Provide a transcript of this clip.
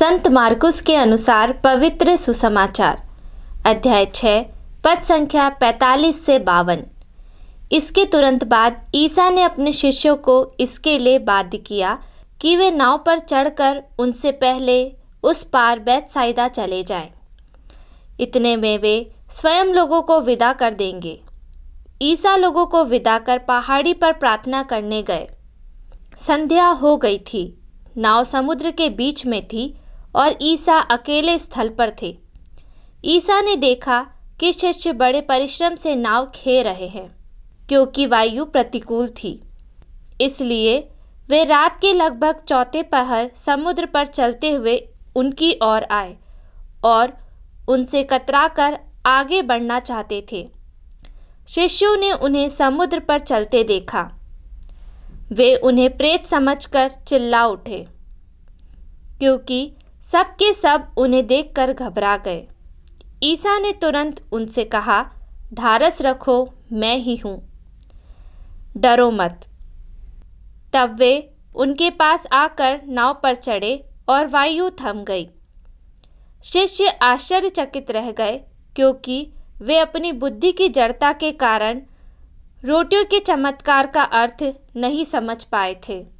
संत मार्कुस के अनुसार पवित्र सुसमाचार अध्याय छः पद संख्या पैंतालीस से बावन इसके तुरंत बाद ईसा ने अपने शिष्यों को इसके लिए बाध्य किया कि वे नाव पर चढ़कर उनसे पहले उस पार बैतसाइदा चले जाएं। इतने में वे स्वयं लोगों को विदा कर देंगे ईसा लोगों को विदा कर पहाड़ी पर प्रार्थना करने गए संध्या हो गई थी नाव समुद्र के बीच में थी और ईसा अकेले स्थल पर थे ईसा ने देखा कि शिष्य बड़े परिश्रम से नाव खे रहे हैं क्योंकि वायु प्रतिकूल थी इसलिए वे रात के लगभग चौथे पहर समुद्र पर चलते हुए उनकी ओर आए और उनसे कतरा कर आगे बढ़ना चाहते थे शिष्यों ने उन्हें समुद्र पर चलते देखा वे उन्हें प्रेत समझकर चिल्ला उठे क्योंकि सब के सब उन्हें देखकर घबरा गए ईसा ने तुरंत उनसे कहा ढारस रखो मैं ही हूँ डरो मत तब वे उनके पास आकर नाव पर चढ़े और वायु थम गई शिष्य आश्चर्यचकित रह गए क्योंकि वे अपनी बुद्धि की जड़ता के कारण रोटियों के चमत्कार का अर्थ नहीं समझ पाए थे